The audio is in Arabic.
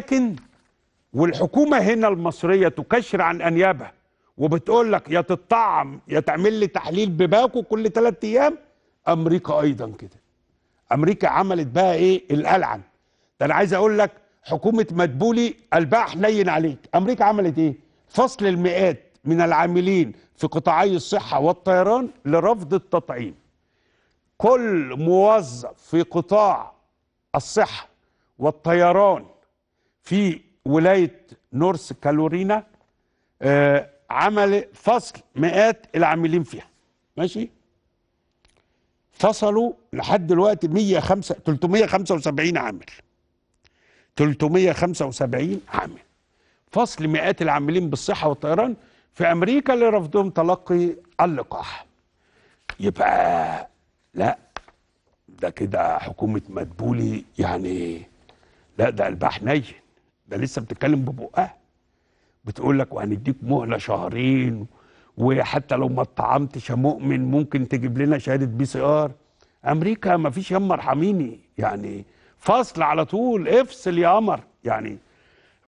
ولكن والحكومة هنا المصرية تكشر عن أنيابها وبتقول لك يا تتطعم يا تعمل لي تحليل بباكو كل ثلاث أيام أمريكا أيضا كده أمريكا عملت بقى إيه الألعن ده أنا عايز أقول لك حكومة مدبولي الباح حنين عليك أمريكا عملت إيه فصل المئات من العاملين في قطاعي الصحة والطيران لرفض التطعيم كل موظف في قطاع الصحة والطيران في ولايه نورث كالورينا آه، عمل فصل مئات العاملين فيها ماشي فصلوا لحد دلوقتي 105 375 عامل 375 عامل فصل مئات العاملين بالصحه والطيران في امريكا اللي رفضهم تلقي اللقاح يبقى لا ده كده حكومه مدبولي يعني لا ده البحنين ده لسه بتتكلم ببقها بتقول لك وهنديك مهله شهرين وحتى لو ما اطعمتش يا مؤمن ممكن تجيب لنا شهاده بي سي ار امريكا ما فيش يا حميمي يعني فصل على طول افصل يا قمر يعني